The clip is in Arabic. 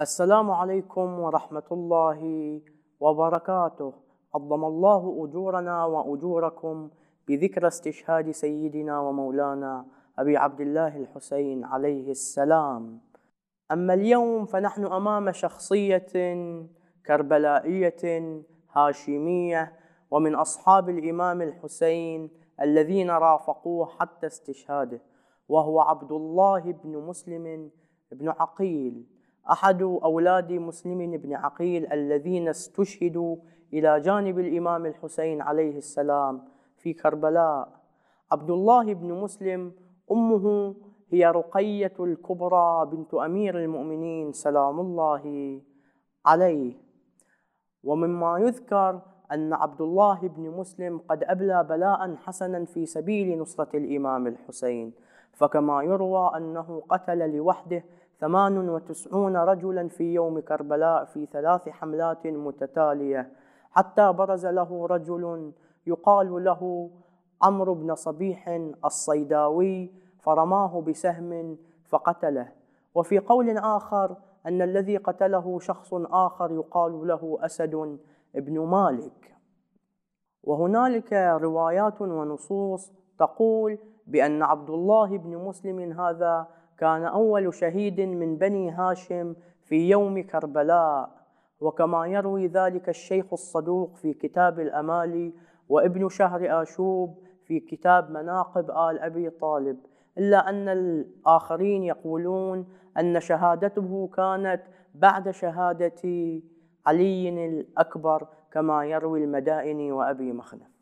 السلام عليكم ورحمة الله وبركاته عظم الله أجورنا وأجوركم بذكرى استشهاد سيدنا ومولانا أبي عبد الله الحسين عليه السلام أما اليوم فنحن أمام شخصية كربلائية هاشمية ومن أصحاب الإمام الحسين الذين رافقوه حتى استشهاده وهو عبد الله بن مسلم بن عقيل أحد أولاد مسلم بن عقيل الذين استشهدوا إلى جانب الإمام الحسين عليه السلام في كربلاء عبد الله بن مسلم أمه هي رقية الكبرى بنت أمير المؤمنين سلام الله عليه ومما يذكر أن عبد الله بن مسلم قد أبلى بلاء حسنا في سبيل نصرة الإمام الحسين فكما يروى أنه قتل لوحده 98 رجلا في يوم كربلاء في ثلاث حملات متتالية حتى برز له رجل يقال له عمرو بن صبيح الصيداوي فرماه بسهم فقتله وفي قول آخر أن الذي قتله شخص آخر يقال له أسد بن مالك وهنالك روايات ونصوص تقول بأن عبد الله بن مسلم هذا كان أول شهيد من بني هاشم في يوم كربلاء وكما يروي ذلك الشيخ الصدوق في كتاب الأمالي وابن شهر آشوب في كتاب مناقب آل أبي طالب إلا أن الآخرين يقولون أن شهادته كانت بعد شهادتي علي الأكبر كما يروي المدائني وأبي مخنف